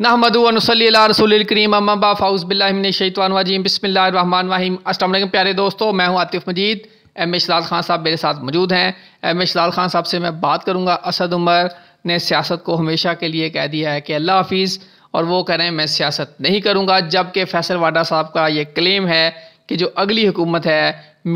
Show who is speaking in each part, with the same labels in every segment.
Speaker 1: नहमदनसली रसूल करीम अम्मा फ़ाउज़ बिल्लाशैतवानवाजीम वाहिम असल प्यारे दोस्तों मैं हूं आतिफ़ मजीद एम ए खान साहब मेरे साथ मौजूद हैं एम ए खान साहब से मैं बात करूंगा असद उमर ने सियासत को हमेशा के लिए कह दिया है कि अल्लाह हाफिज़ और वो कह रहे हैं मैं सियासत नहीं करूँगा जबकि फैसल वाडा साहब का ये क्लेम है कि जो अगली हुकूमत है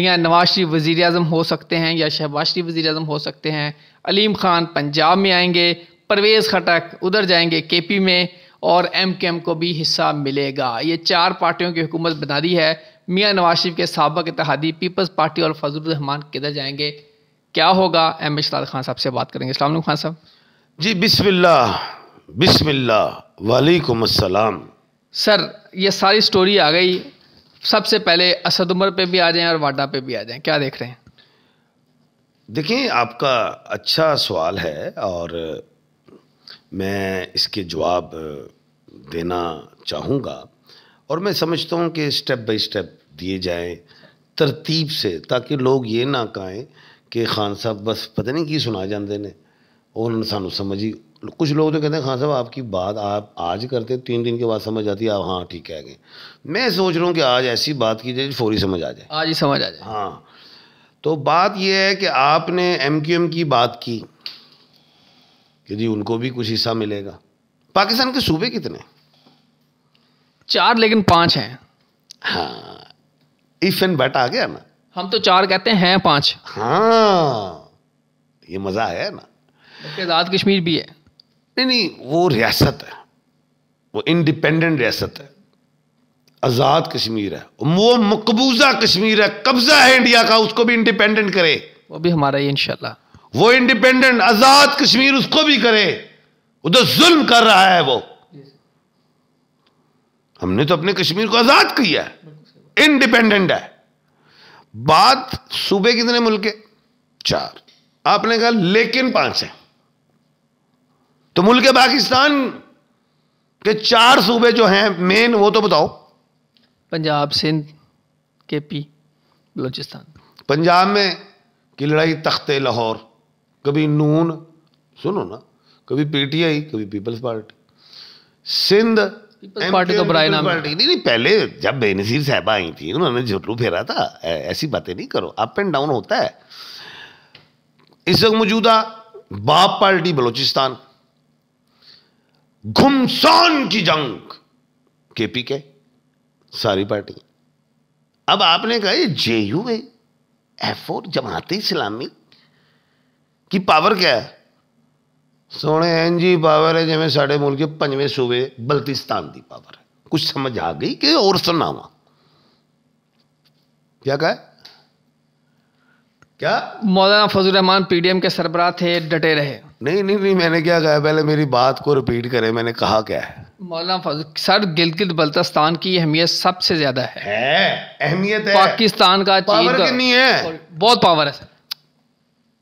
Speaker 1: मियाँ नवाज शरीफ वज़ी अजम हो सकते हैं या शहबाज शरीफ वज़ी अजम हो सकते हैं अलीम ख़ान पंजाब में आएंगे परवेज़ खटक उधर जाएंगे के पी में और एम के एम को भी हिस्सा मिलेगा ये चार पार्टियों की हुकूमत बना दी है मियाँ नवाज शरीफ के सबक इतिहादी पीपल्स पार्टी और फजलरहमान किधर जाएंगे क्या होगा एम इशतार खान साहब से बात करेंगे अल्लाम खान साहब
Speaker 2: जी बिस्मिल्ला बिस्मिल्ला वालेकुम अस्सलाम सर
Speaker 1: ये सारी स्टोरी आ गई सबसे पहले असद उमर पे भी आ जाएं और वाडा पे भी आ जाएं क्या देख रहे हैं
Speaker 2: देखिए आपका अच्छा सवाल है और मैं इसके जवाब देना चाहूँगा और मैं समझता हूँ कि स्टेप बाय स्टेप दिए जाएँ तरतीब से ताकि लोग ये ना कहें कि खान साहब बस पता नहीं की सुना जाते ने उन्होंने समझ समझी कुछ लोग तो कहते हैं खान साहब आपकी बात आप आज करते तीन दिन के बाद समझ आती है आप हाँ ठीक है गए मैं सोच रहा हूँ कि आज ऐसी बात की जाए फौरी समझ आ जाए आज ही समझ आ जाए हाँ तो बात यह है कि आपने एम क्यू एम की बात की कि जी उनको भी कुछ हिस्सा मिलेगा पाकिस्तान के सूबे कितने चार लेकिन पांच हैं हाँ इफ एंड बट आ गया ना हम तो चार कहते हैं पांच हाँ ये मजा आया ना आज़ाद कश्मीर भी है नहीं नहीं वो रियासत है वो इंडिपेंडेंट रियासत है आज़ाद कश्मीर है वो मकबूजा कश्मीर है कब्जा है इंडिया का उसको भी इंडिपेंडेंट करे वो भी हमारा ही इनशाला वो इंडिपेंडेंट आज़ाद कश्मीर उसको भी करे उधर जुल्म कर रहा है वो हमने तो अपने कश्मीर को आज़ाद किया है इंडिपेंडेंट है बात सूबे कितने मुल्क है चार आपने कहा लेकिन पांच है तो मुल्क पाकिस्तान के चार सूबे जो हैं मेन वो तो बताओ पंजाब सिंध के पी बलोचिस्तान पंजाब में की लड़ाई तख्ते लाहौर कभी नून सुनो ना कभी पीटीआई कभी पीपल्स पार्टी सिंध तो पहले जब बेनजीर साहबा आई थी उन्होंने झुटलू फेरा था ऐसी बातें नहीं करो अप एंड डाउन होता है इस वक्त मौजूदा बाप पार्टी बलोचिस्तान घुमसान की जंग केपी के सारी पार्टी अब आपने कहा जेयू ए एफ और जमात इस्लामी की पावर क्या है सोने एन जी पावर है ਜਿਵੇਂ साढ़े मुल्क पंजे सूबे बल्तिस्तान की पावर है कुछ समझ आ गई कि और सुनाव क्या कहे
Speaker 1: क्या मौलाना फजल रहमान पीडीएम के सरबराह थे डटे रहे
Speaker 2: नहीं नहीं नहीं मैंने क्या कहा पहले मेरी बात को रिपीट करें मैंने कहा क्या है
Speaker 1: मौलाना फजल सर गिलगित बल्तिस्तान की अहमियत सबसे ज्यादा है, है अहमियत है पाकिस्तान का पावर कितनी है बहुत पावर है सर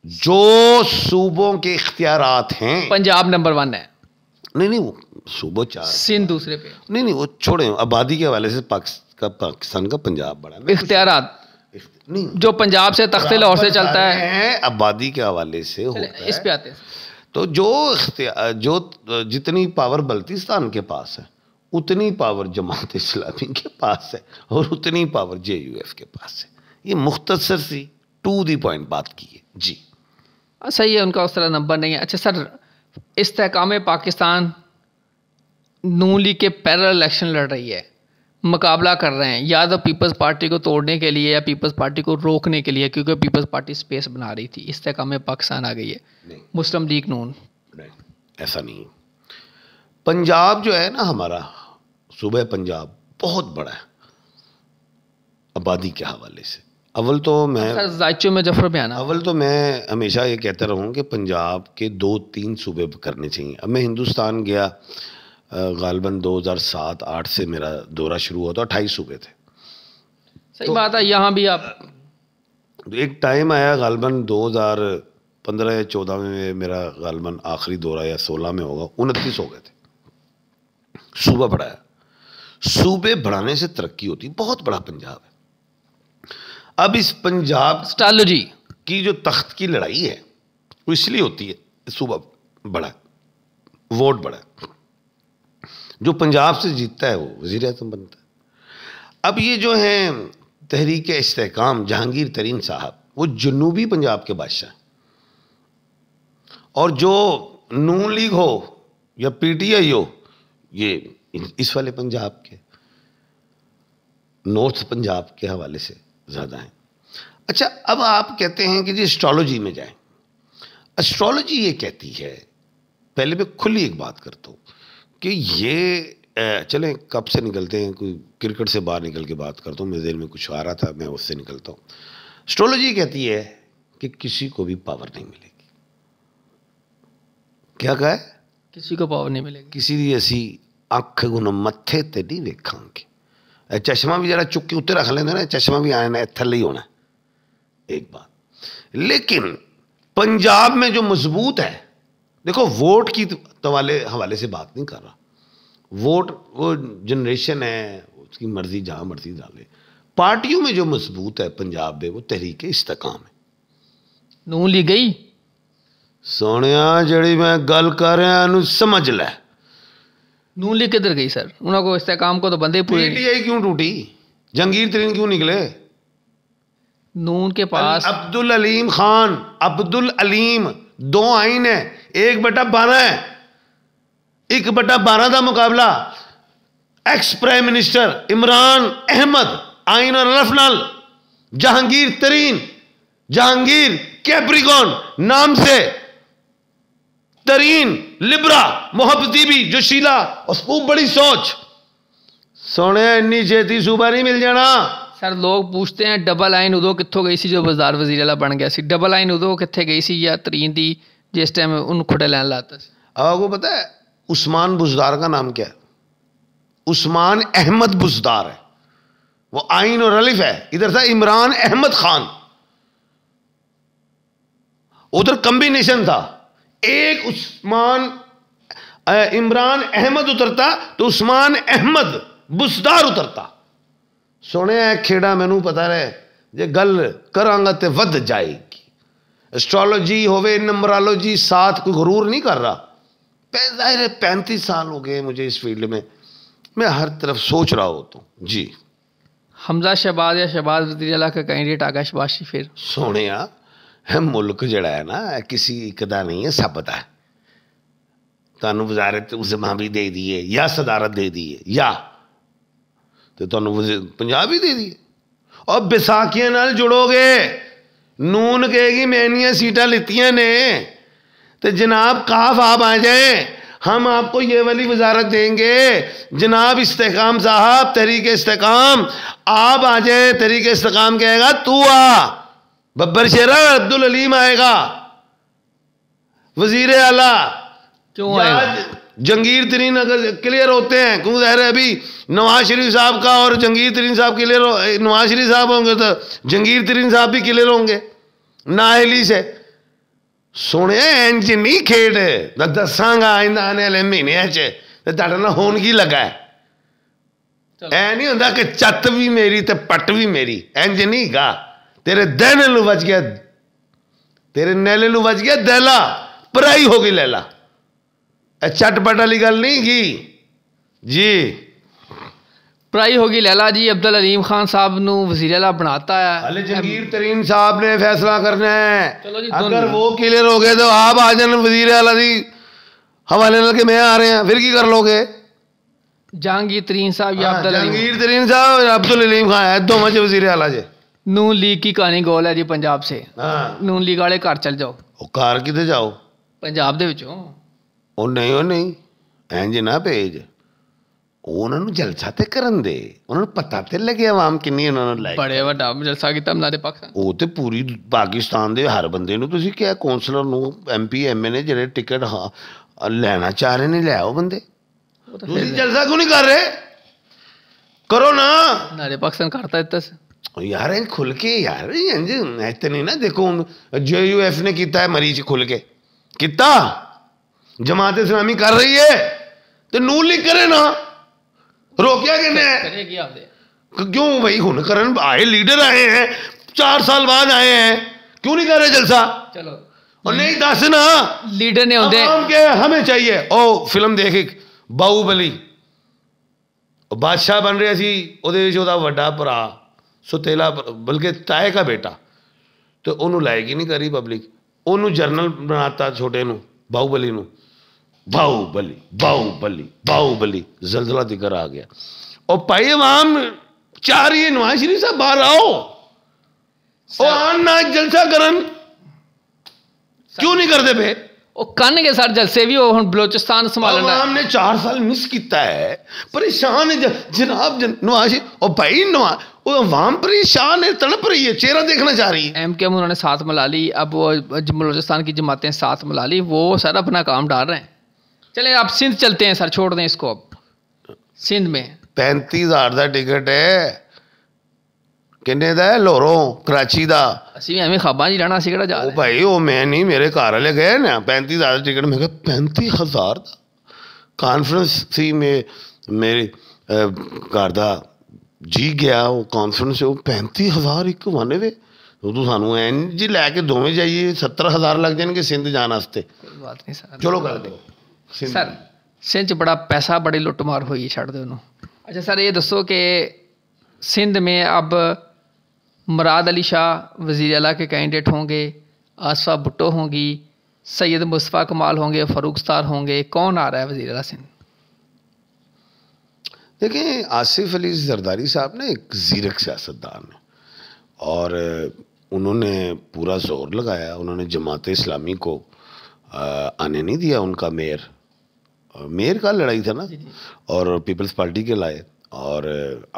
Speaker 2: जो सूबों के इख्तियार हैं पंजाब नंबर वन है नहीं नहीं वो सूबो चार सिंध दूसरे पे नहीं नहीं वो छोड़े आबादी के हवाले से पाकिस्तान का पाकिस्तान का पंजाब बड़ा
Speaker 1: इख्तियार नहीं जो पंजाब से तख्ते लाहौर से चलता है
Speaker 2: आबादी के हवाले से होता इस पे आते हैं तो जो जो जितनी पावर बल्तिस्तान के पास है उतनी पावर जमात इस्लामी के पास है और उतनी पावर जे के पास है ये मुख्तसर सी टू दी पॉइंट बात की है जी
Speaker 1: हाँ, सही है उनका उस तरह नंबर नहीं है अच्छा सर इसकाम पाकिस्तान नू लीग के पैरल इलेक्शन लड़ रही है मुकाबला कर रहे हैं या तो पीपल्स पार्टी को तोड़ने के लिए या पीपल्स पार्टी को रोकने के लिए क्योंकि पीपल्स पार्टी स्पेस बना रही थी इसकाम पाकिस्तान आ गई है मुस्लिम लीग नून
Speaker 2: ऐसा नहीं पंजाब जो है ना हमारा सुबह पंजाब बहुत बड़ा है आबादी के हवाले से अव्वल तो हाँ, मैं जायचों में जफर में आना अव्वल तो मैं हमेशा ये कहता रहूँ कि पंजाब के दो तीन सूबे करने चाहिए अब मैं हिंदुस्तान गया गालबन 2007-8 से मेरा दौरा शुरू हुआ था तो अट्ठाईस सूबे थे
Speaker 1: सही तो, बात है यहाँ भी आप
Speaker 2: तो एक टाइम आया गालबन 2015 या चौदह में मेरा गालबन आखिरी दौरा या सोलह में होगा उनतीस हो गए थे सूबा बढ़ाया सूबे बढ़ाने से तरक्की होती बहुत बड़ा पंजाब है अब इस पंजाब स्टालोजी की जो तख्त की लड़ाई है वो इसलिए होती है सुबह बड़ा वोट बड़ा जो पंजाब से जीतता है वो वजीर अजम बनता है अब ये जो है तहरीक इसकाम जहांगीर तरीन साहब वो जनूबी पंजाब के बादशाह और जो नून लीग हो या पीटीआई हो ये इस वाले पंजाब के नॉर्थ पंजाब के हवाले से ज़्यादा हैं अच्छा अब आप कहते हैं कि जी एस्ट्रोलॉजी में जाएं एस्ट्रोलॉजी ये कहती है पहले मैं खुली एक बात करता हूँ कि ये चलें कब से निकलते हैं कोई क्रिकेट से बाहर निकल के बात करता हूँ मेरे दिल में कुछ आ रहा था मैं उससे निकलता हूँ एस्ट्रोलॉजी कहती है कि किसी को भी पावर नहीं मिलेगी क्या कहा है किसी को पावर नहीं मिलेगी किसी ऐसी अख गुना मत्थे ते नहीं वेखांगे चश्मा भी जरा चुके के उत्ते रख लेंगे ना चश्मा भी आना है ही होना एक बात लेकिन पंजाब में जो मजबूत है देखो वोट की तो तवाले हवाले से बात नहीं कर रहा वोट वो जनरेशन है उसकी मर्जी जहां मर्जी डाले पार्टियों में जो मजबूत है पंजाब में वो तहरीक इस्तकाम है नू ली गई सोनिया जड़ी मैं गल कर रहा समझ लै
Speaker 1: नून लीग किधर गई सर उनको काम को तो बंदे पूरे पीटीआई
Speaker 2: क्यों टूटी जंगीर तरीन क्यों निकले नून के पास अब्दुल अलीम खान अब्दुल अलीम दो आइन है एक बटा बारह है एक बटा बारह का मुकाबला ex prime minister Imran Ahmad आइन और रफ लाल जहांगीर तरीन जहांगीर कैप्रिकॉन नाम से तरीन लिबरा भी जोशीला और खूब बड़ी सोच सोने इन्नी छेती सूबा नहीं मिल जाना
Speaker 1: सर लोग पूछते हैं डबल लाइन उदो कितों गई सी जो बाजार वजीर अला बन गया सी डबल लाइन उदो कितने गई सी या
Speaker 2: तरीन दी जिस टाइम उन खुटे लैन लाता सी अब आपको पता है उस्मान बुजदार का नाम क्या है उस्मान अहमद बुजदार है वो आइन और अलिफ है इधर था इमरान अहमद खान उधर कम्बिनेशन था एक उस्मान इमरान अहमद उतरता तो उस्मान अहमद बुसदार उतरता सुने खेड़ा मैनू पता रहे जे गल ਕਰਾਂਗਾ ਤੇ वध जाएगी एस्ट्रोलॉजी ਹੋਵੇ नंबरोलॉजी साथ कोई गुरूर नहीं कर रहा ज़ाहिर है पैंतीस साल हो गए मुझे इस फील्ड में मैं हर तरफ सोच रहा होता हूँ तो। जी हमजा
Speaker 1: शहबाज या शहबाज वजी अला का कैंडिडेट आकाश फिर
Speaker 2: सोने मुल्क जड़ा है ना किसी एक नहीं है सब का तू वजारत उस जमा भी दे दिए या सदारत दे दिए या तो पंजाब भी दे दिए और बैसाखिया जुड़ोगे नून कहेगी मैं इन सीटा लीतिया ने तो जनाब काफ आप आ जाए हम आपको ये वाली वजारत देंगे जनाब इस्तेकाम साहब तरीके इस्तेकाम आप आ जाए तरीके इस्तेकाम कहेगा तू आ बब्बर शेरा अब्दुल अलीम आएगा वजीर आला क्यों जंगीर तरीन अगर क्लियर होते हैं क्यों जहर है अभी नवाज शरीफ साहब का और जंगीर तरीन साहब क्लियर नवाज शरीफ साहब होंगे तो जंगीर तरीन साहब भी क्लियर होंगे नाहली से सुने इंज नहीं खेड तो दसागा आने वाले महीनों होन की लगा है ऐ नहीं होंगे कि चत भी मेरी तो पट भी मेरी इंज नहीं गा तेरे दहने बच गया तेरे नैले बच गया दैला पराई हो गई लैला चटपट वाली गल नहीं की जी
Speaker 1: पराई होगी लैला जी अब्दुल अलीम खान साहब न
Speaker 2: वजीर अला बनाता है अले जंगीर तरीन साहब ने फैसला करना है अगर वो क्लियर हो गए तो आप आ जाने वजीर आला जी हवाले के मैं आ रहे फिर की कर लोगे
Speaker 1: जहांगीर तरीन साहब या हाँ, अब्दुल जहांगीर तरीन साहब अब्दुल
Speaker 2: अलीम खान है दो वजीर अला जी
Speaker 1: ਨੂੰ ਲੀਗ ਕੀ ਕਹਾਣੀ ਗੋਲ ਹੈ ਜੀ ਪੰਜਾਬ ਸੇ ਹਾਂ ਨੂਨ ਲੀਗ ਵਾਲੇ ਘਰ ਚਲ ਜਾਓ
Speaker 2: ਉਹ ਕਾਰ ਕਿੱਥੇ ਜਾਓ
Speaker 1: ਪੰਜਾਬ ਦੇ ਵਿੱਚੋਂ
Speaker 2: ਉਹ ਨਹੀਂ ਉਹ ਨਹੀਂ ਐਂਜ ਨਾ ਭੇਜ ਉਹਨਾਂ ਨੂੰ ਜਲਸਾ ਤੇ ਕਰਨ ਦੇ ਉਹਨਾਂ ਨੂੰ ਪਤਾ ਤੇ ਲੱਗੇ ਆਵਾਮ ਕਿੰਨੀ ਉਹਨਾਂ ਨੂੰ ਲਾਈ ਬੜੇ ਵੱਡਾ ਜਲਸਾ ਕੀਤਾ ਮਨਾਰੇ ਪੱਖ ਉਹ ਤੇ ਪੂਰੀ ਪਾਕਿਸਤਾਨ ਦੇ ਹਰ ਬੰਦੇ ਨੂੰ ਤੁਸੀਂ ਕਿਹਾ ਕਾਉਂਸਲਰ ਨੂੰ ਐਮਪੀ ਐਮਐਨ ਨੇ ਜਿਹੜੇ ਟਿਕਟ ਹਾਂ ਲੈਣਾ ਚਾਹ ਰਹੇ ਨੇ ਲਿਆਓ ਬੰਦੇ ਤੁਸੀਂ ਜਲਸਾ ਕਿਉਂ ਨਹੀਂ ਕਰ ਰਹੇ ਕਰੋ ਨਾ ਨਾਰੇ ਪਾਕਿਸਤਾਨ ਕਰਤਾ ਦਿੱਤਾ ਸੀ यार खुल के यार ऐसे नहीं ना देखो जे यू एफ ने किता है मरीज खुल के किता जमात इस्लामी कर रही है तो नू लिख करे ना रोकिया किने क्यों भाई हूं करन आए लीडर आए हैं चार साल बाद आए हैं क्यों नहीं कर रहे जलसा चलो और नहीं दस ना लीडर ने होते के हमें चाहिए ओ फिल्म देख एक बाहुबली बादशाह बन रहा सी ओदे विच ओदा वड्डा भरा सुतेला बल्कि ताए का बेटा तो उन्होंने लाएगी नहीं करी पब्लिक उन्होंने जनरल बनाता छोटे बाहुबली बाहुबली बाहुबली बाहुबली जलजला दिखर आ गया और पाई वाम चार ये नवाज शरीफ साहब बाहर आओ ना जलसा करन क्यों नहीं करते पे कन के सर जलसे भी बलोचिस्तान संभाल हमने चार साल मिस किया है परेशान जनाब जन, नवाज और भाई नवाज अवाम परेशान है तड़प रही है चेहरा देखना चाह रही
Speaker 1: है एम के एम उन्होंने साथ मिला ली अब वो बलोचिस्तान की जमातें साथ मिला ली वो सर अपना काम डाल रहे हैं चले आप सिंध चलते हैं सर छोड़ दें इसको
Speaker 2: अब सिंध में पैंती हज़ार का टिकट है ਕਿੰਨੇ ਜੀ ਗਿਆ ਉਹ ਕਾਨਫਰੰਸ ਉਹ 35000 ਇੱਕ ਵਾਨੇ ਵੇ ਉਦੋਂ ਸਾਨੂੰ ਐਨ ਜੀ ਲੈ ਕੇ ਦੋਵੇਂ ਜਾਈਏ 70000 ਲੱਗ ਜਾਣਗੇ ਸਿੰਧ ਜਾਣ ਵਾਸਤੇ ਕੋਈ ਬਾਤ ਨਹੀਂ ਸਰ ਚਲੋ ਕਰ ਦਿਓ ਸਰ ਸਿੰਧ ਚ ਬੜਾ ਪੈਸਾ
Speaker 1: ਬੜੀ ਲੁੱਟਮਾਰ ਹੋਈ ਛੱਡ ਦਿਓ ਉਹਨੂੰ अच्छा सर ये दसो कि सिंध में अब मुराद अली शाह वज़ी अला के कैंडिडेट होंगे आसफ़ा भुट्टो होंगी सैयद मुस्तफ़ा कमाल होंगे फ़रूक स्तार होंगे कौन आ रहा है वज़ी अला सिंध
Speaker 2: देखें आसिफ अली जरदारी साहब ने एक जीरक सियासतदान और उन्होंने पूरा जोर लगाया उन्होंने जमात इस्लामी को आने नहीं दिया उनका मेयर मेयर का लड़ाई था ना और पीपल्स पार्टी के लाए और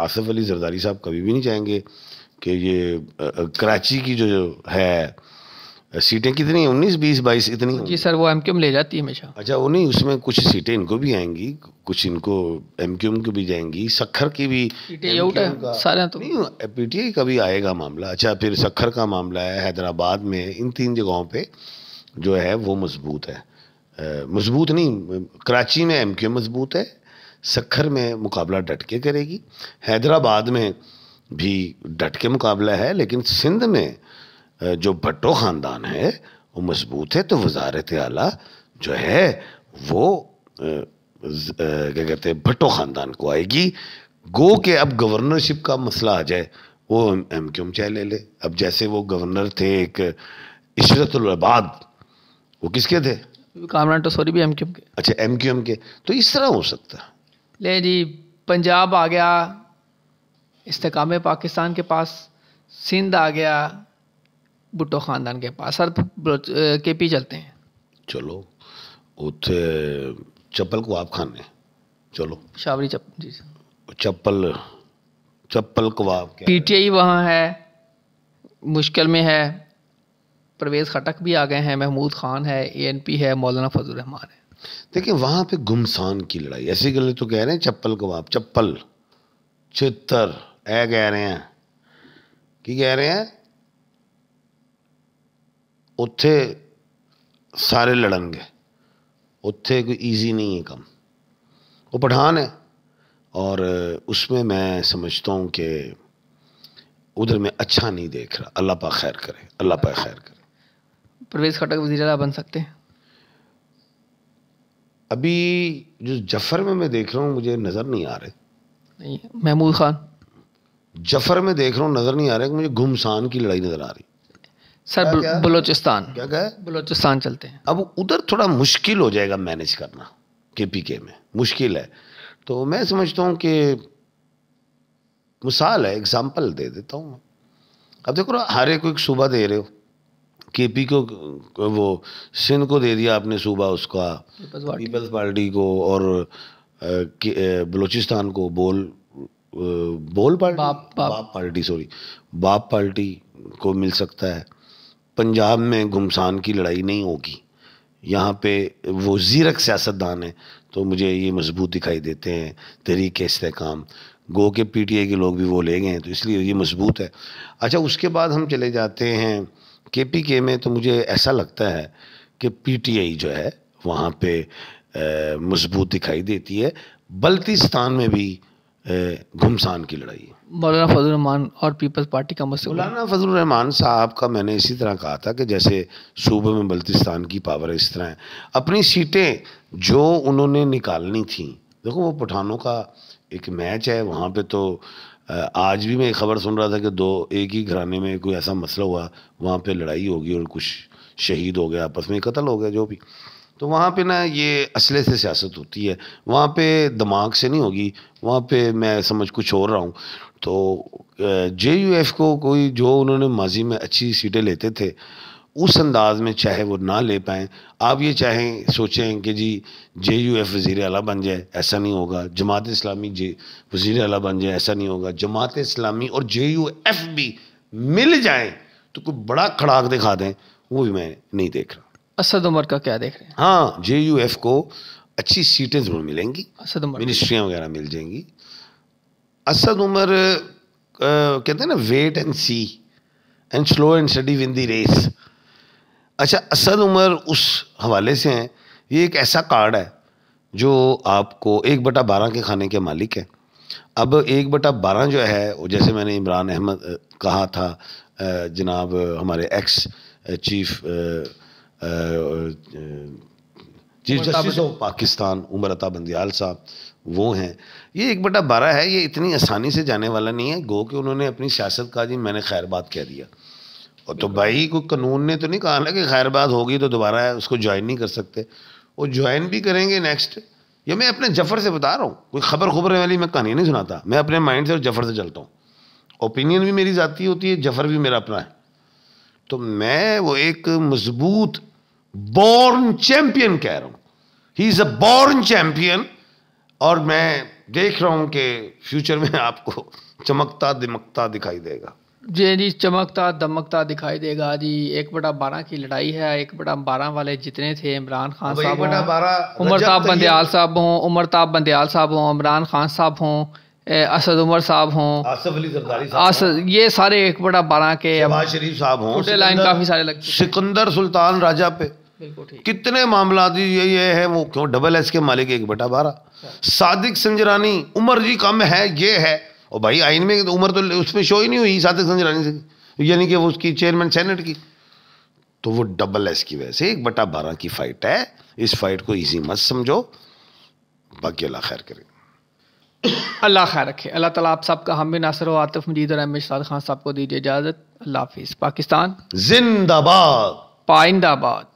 Speaker 2: आसिफ अली जरदारी साहब कभी भी नहीं चाहेंगे कि ये कराची की जो, जो है सीटें कितनी उन्नीस बीस बाईस इतनी जी
Speaker 1: सर वो एम ले जाती है हमेशा
Speaker 2: अच्छा वो नहीं उसमें कुछ सीटें इनको भी आएंगी कुछ इनको एम की भी जाएंगी सखर की भी पी टी आई का भी आएगा मामला अच्छा फिर सखर का मामला है हैदराबाद में इन तीन जगहों पे जो है वो मजबूत है मजबूत नहीं कराची में एम मजबूत है सखर में मुकाबला डट के करेगी हैदराबाद में भी डट के मुकाबला है लेकिन सिंध में जो भट्टो ख़ानदान है वो मजबूत है तो वजारत आला जो है वो क्या कहते हैं भट्टो ख़ानदान को आएगी गो के अब गवर्नरशिप का मसला आ जाए वो एम क्यूम चाहे ले ले अब जैसे वो गवर्नर थे एक इशरतुलबाद वो किसके थे कामरान सॉरी भी एम क्यूम के अच्छा एम क्यू एम के तो इस तरह हो सकता
Speaker 1: ले जी पंजाब आ गया इस्तेकाम पाकिस्तान के पास सिंध आ गया खानदान के पास सर के केपी चलते हैं
Speaker 2: चलो उठे चप्पल को आप खाने चलो शावरी चप्पल जी चप्पल चप्पल कबाब पीटीआई
Speaker 1: वहाँ है मुश्किल में है परवेज़ खटक भी आ गए हैं महमूद खान है ए एन पी है मौलाना फजल रहमान है
Speaker 2: देखिए वहाँ पे गुमसान की लड़ाई ऐसी गले तो कह रहे हैं चप्पल कबाब चप्पल चित्तर ऐ कह रहे हैं कि कह रहे हैं सारे लड़न गए उत्थे कोई ईजी नहीं है कम वो पठान है और उसमें मैं समझता हूँ कि उधर मैं अच्छा नहीं देख रहा अल्लाह पा खैर करे अल्लाह पा खैर
Speaker 1: करे प्रवेश खटक वजी अला बन सकते हैं
Speaker 2: अभी जो जफर में मैं देख रहा हूँ मुझे नज़र नहीं आ रहे नहीं महमूद खान जफर में देख रहा हूँ नज़र नहीं आ रहा कि मुझे घुमसान की लड़ाई नज़र आ रही सर बलोचिस्तान क्या कहे बलोचिस्तान चलते हैं अब उधर थोड़ा मुश्किल हो जाएगा मैनेज करना के पी के में मुश्किल है तो मैं समझता हूँ कि मिसाल है एग्जाम्पल दे देता हूँ अब देखो ना हर एक को एक सूबा दे रहे हो के पी को वो सिंध को दे दिया आपने सूबा उसका पीपल्स पार्टी को और बलूचिस्तान को बोल बोल पार्टी बाप, बाप, बाप पार्टी सॉरी बाप पार्टी को मिल सकता है पंजाब में गुमसान की लड़ाई नहीं होगी यहाँ पे वो ज़ीरक सियासतदान है तो मुझे ये मजबूत दिखाई देते हैं तरीके इसकाम गो के पी टी आई के लोग भी वो ले गए हैं तो इसलिए ये मजबूत है अच्छा उसके बाद हम चले जाते हैं के पी के में तो मुझे ऐसा लगता है कि पी टी आई जो है वहाँ पे मजबूत दिखाई देती है बल्तिस्तान में भी घुमसान की लड़ाई
Speaker 1: मौलाना रहमान और पीपल्स पार्टी का मसला
Speaker 2: मौलाना रहमान साहब का मैंने इसी तरह कहा था कि जैसे सूबे में बल्तिस्तान की पावर इस तरह है अपनी सीटें जो उन्होंने निकालनी थी देखो वो पठानों का एक मैच है वहाँ पे तो आज भी मैं खबर सुन रहा था कि दो एक ही घराने में कोई ऐसा मसला हुआ वहाँ पे लड़ाई होगी और कुछ शहीद हो गया आपस में कत्ल हो गया जो भी तो वहाँ पे ना ये असले से सियासत होती है वहाँ पे दिमाग से नहीं होगी वहाँ पे मैं समझ कुछ और रहा हूँ तो जे यू एफ को कोई जो उन्होंने माजी में अच्छी सीटें लेते थे उस अंदाज में चाहे वो ना ले पाएँ आप ये चाहें सोचें कि जी जे यू एफ वज़ी अला बन जाए ऐसा नहीं होगा जमात इस्लामी जे वज़ी अला बन जाए ऐसा नहीं होगा जमात इस्लामी और जे यू एफ भी मिल जाएँ तो कोई बड़ा खड़ाक दिखा दें वो भी मैं नहीं देख रहा
Speaker 1: असद उमर का क्या देख
Speaker 2: रहे हैं हाँ जे यू एफ को अच्छी सीटें ज़रूर मिलेंगी असद उमर मिनिस्ट्रियाँ वगैरह मिल जाएंगी असद उमर कहते हैं ना wait and see and slow and steady win the race अच्छा असद उमर उस हवाले से हैं ये एक ऐसा कार्ड है जो आपको एक बटा बारह के खाने के मालिक है अब एक बटा बारह जो है जैसे मैंने इमरान अहमद कहा था जनाब हमारे ex chief chief justice of Pakistan Umar Ata Bandial साहब वो हैं ये एक बटा बारह है ये इतनी आसानी से जाने वाला नहीं है गो के उन्होंने अपनी सियासत का जी मैंने खैरबाद कह दिया और तो भाई कोई कानून ने तो नहीं कहा ना कि खैरबाद होगी तो दोबारा उसको ज्वाइन नहीं कर सकते वो ज्वाइन भी करेंगे नेक्स्ट ये मैं अपने जफर से बता रहा हूँ कोई खबर खुबर वाली मैं कहानी नहीं सुनाता मैं अपने माइंड से और जफर से चलता हूँ ओपिनियन भी मेरी जाती होती है जफर भी मेरा अपना है तो मैं वो एक मजबूत बॉर्न चैंपियन कह रहा हूँ he is a born champion और मैं देख रहा हूँ कि फ्यूचर में आपको चमकता दिमकता दिखाई देगा
Speaker 1: जी जी चमकता दमकता दिखाई देगा जी एक बटा बारह की लड़ाई है एक बटा बारह वाले जितने थे इमरान खान साहब उमर ताब बंदयाल साहब हों उमर ताब बंदयाल साहब हों इमरान खान साहब हों असद उमर साहब हों आसफ अली जरदारी साहब ये सारे एक बटा बारह के शरीफ साहब हों लाइन काफ़ी सारे
Speaker 2: लगते सिकंदर सुल्तान राजा पे कितने मामला ये ये है वो क्यों डबल एस के मालिक एक बटा बारह अच्छा। सादिक संजरानी उम्र जी कम है ये है और भाई आइन में तो उम्र तो उसमें शो ही नहीं हुई सादिक संजरानी से यानी कि वो उसकी चेयरमैन सेनेट की तो वो डबल एस की वजह से एक बटा बारह की फाइट है इस फाइट को इजी मत समझो बाकी अल्लाह खैर करें
Speaker 1: अल्लाह खैर रखे अल्लाह ताला आप सबका हम भी नासर आतिफ मजीद और अहमद शाह खान साहब को दीजिए इजाज़त अल्लाह हाफिज़ पाकिस्तान जिंदाबाद पाइंदाबाद